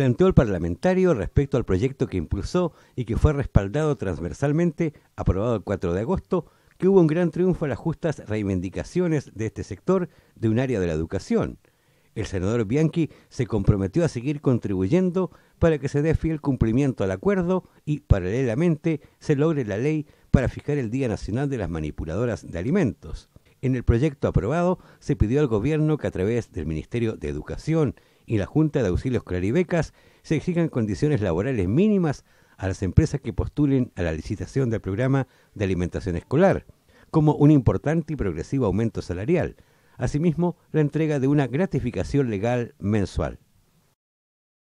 planteó el parlamentario respecto al proyecto que impulsó y que fue respaldado transversalmente, aprobado el 4 de agosto, que hubo un gran triunfo a las justas reivindicaciones de este sector de un área de la educación. El senador Bianchi se comprometió a seguir contribuyendo para que se dé fiel cumplimiento al acuerdo y, paralelamente, se logre la ley para fijar el Día Nacional de las Manipuladoras de Alimentos. En el proyecto aprobado se pidió al gobierno que a través del Ministerio de Educación y la Junta de Auxilios Claribecas se exijan condiciones laborales mínimas a las empresas que postulen a la licitación del programa de alimentación escolar, como un importante y progresivo aumento salarial, asimismo la entrega de una gratificación legal mensual.